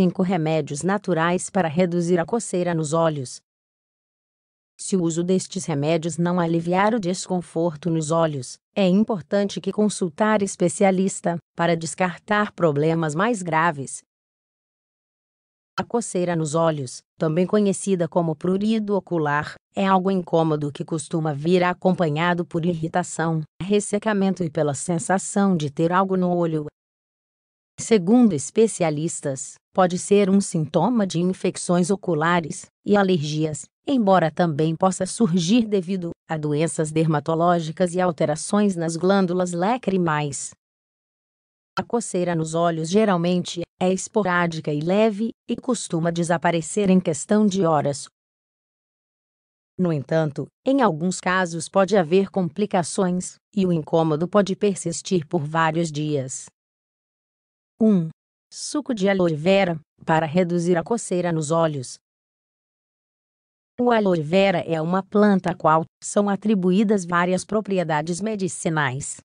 5 remédios naturais para reduzir a coceira nos olhos. Se o uso destes remédios não aliviar o desconforto nos olhos, é importante que consultar especialista para descartar problemas mais graves. A coceira nos olhos, também conhecida como prurido ocular, é algo incômodo que costuma vir acompanhado por irritação, ressecamento e pela sensação de ter algo no olho, Segundo especialistas, pode ser um sintoma de infecções oculares e alergias, embora também possa surgir devido a doenças dermatológicas e alterações nas glândulas lacrimais. A coceira nos olhos geralmente é esporádica e leve e costuma desaparecer em questão de horas. No entanto, em alguns casos pode haver complicações e o incômodo pode persistir por vários dias. 1. Suco de aloe vera, para reduzir a coceira nos olhos. O aloe vera é uma planta a qual são atribuídas várias propriedades medicinais.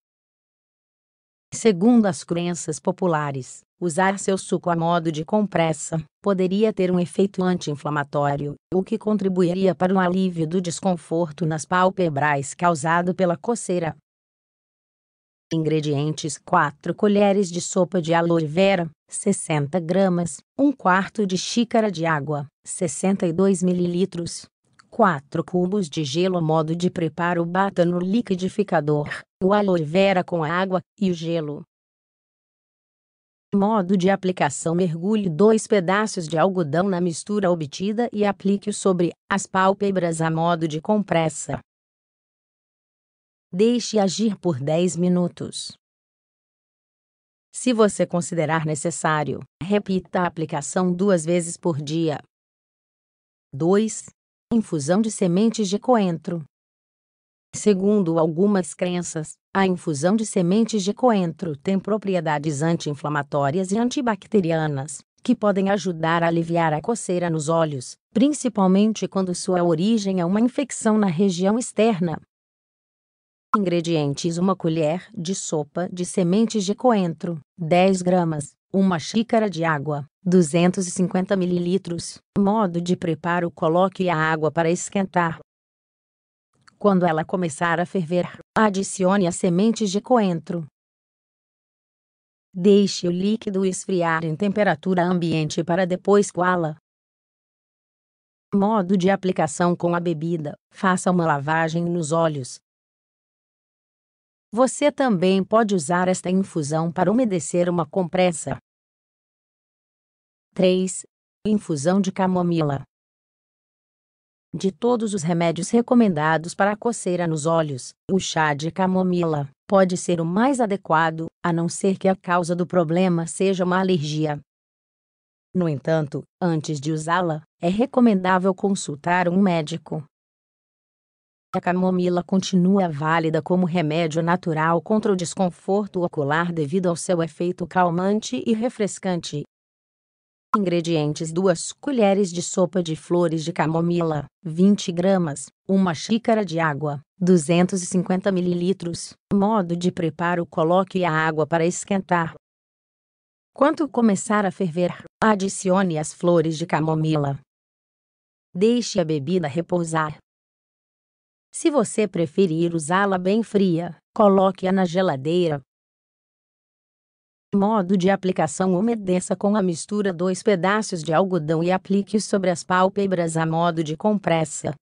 Segundo as crenças populares, usar seu suco a modo de compressa poderia ter um efeito anti-inflamatório, o que contribuiria para o alívio do desconforto nas pálpebras causado pela coceira. Ingredientes: 4 colheres de sopa de aloe vera, 60 gramas, 1 quarto de xícara de água, 62 ml. 4 cubos de gelo Modo de preparo Bata no liquidificador, o aloe vera com a água e o gelo. Modo de aplicação Mergulhe dois pedaços de algodão na mistura obtida e aplique-o sobre as pálpebras a modo de compressa. Deixe agir por 10 minutos. Se você considerar necessário, repita a aplicação duas vezes por dia. 2. Infusão de sementes de coentro. Segundo algumas crenças, a infusão de sementes de coentro tem propriedades anti-inflamatórias e antibacterianas, que podem ajudar a aliviar a coceira nos olhos, principalmente quando sua origem é uma infecção na região externa, Ingredientes: uma colher de sopa de sementes de coentro, 10 gramas, uma xícara de água, 250 ml. Modo de preparo: coloque a água para esquentar. Quando ela começar a ferver, adicione as sementes de coentro. Deixe o líquido esfriar em temperatura ambiente para depois coá-la. Modo de aplicação com a bebida: faça uma lavagem nos olhos, você também pode usar esta infusão para umedecer uma compressa. 3. Infusão de camomila. De todos os remédios recomendados para a coceira nos olhos, o chá de camomila pode ser o mais adequado, a não ser que a causa do problema seja uma alergia. No entanto, antes de usá-la, é recomendável consultar um médico a camomila continua válida como remédio natural contra o desconforto ocular devido ao seu efeito calmante e refrescante. Ingredientes 2 colheres de sopa de flores de camomila, 20 gramas, 1 xícara de água, 250 ml. Modo de preparo: coloque a água para esquentar. Quando começar a ferver, adicione as flores de camomila. Deixe a bebida repousar. Se você preferir usá-la bem fria, coloque-a na geladeira. Modo de aplicação: umedeça com a mistura dois pedaços de algodão e aplique sobre as pálpebras a modo de compressa.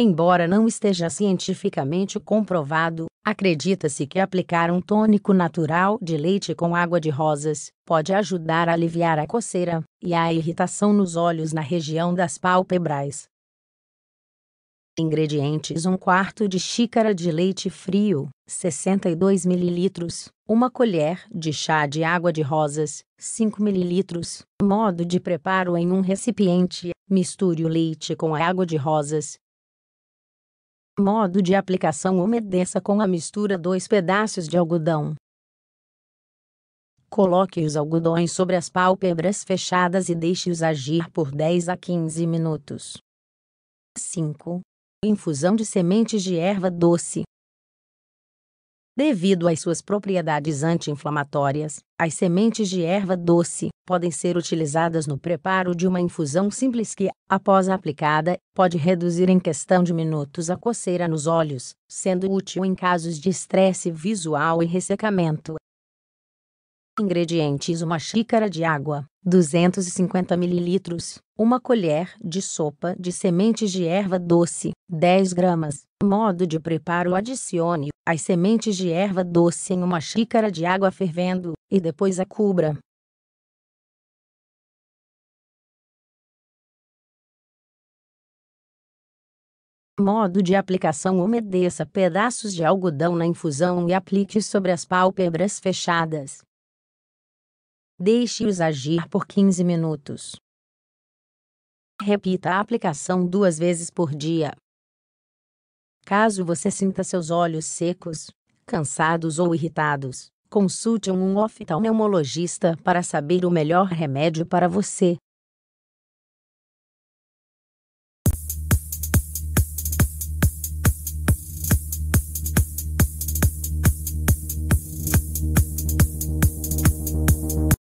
Embora não esteja cientificamente comprovado, acredita-se que aplicar um tônico natural de leite com água de rosas pode ajudar a aliviar a coceira e a irritação nos olhos na região das pálpebras. Ingredientes: 1 quarto de xícara de leite frio, 62 ml, 1 colher de chá de água de rosas, 5 ml. Modo de preparo: em um recipiente, misture o leite com a água de rosas, Modo de aplicação: umedeça com a mistura dois pedaços de algodão. Coloque os algodões sobre as pálpebras fechadas e deixe-os agir por 10 a 15 minutos. 5. Infusão de sementes de erva doce. Devido às suas propriedades anti-inflamatórias, as sementes de erva doce podem ser utilizadas no preparo de uma infusão simples que, após aplicada, pode reduzir em questão de minutos a coceira nos olhos, sendo útil em casos de estresse visual e ressecamento, Ingredientes: uma xícara de água, 250 ml, uma colher de sopa de sementes de erva doce, 10 gramas. Modo de preparo: adicione as sementes de erva doce em uma xícara de água fervendo e depois a cubra. Modo de aplicação: umedeça pedaços de algodão na infusão e aplique sobre as pálpebras fechadas. Deixe-os agir por 15 minutos. Repita a aplicação duas vezes por dia. Caso você sinta seus olhos secos, cansados ou irritados, consulte um oftalmologista para saber o melhor remédio para você.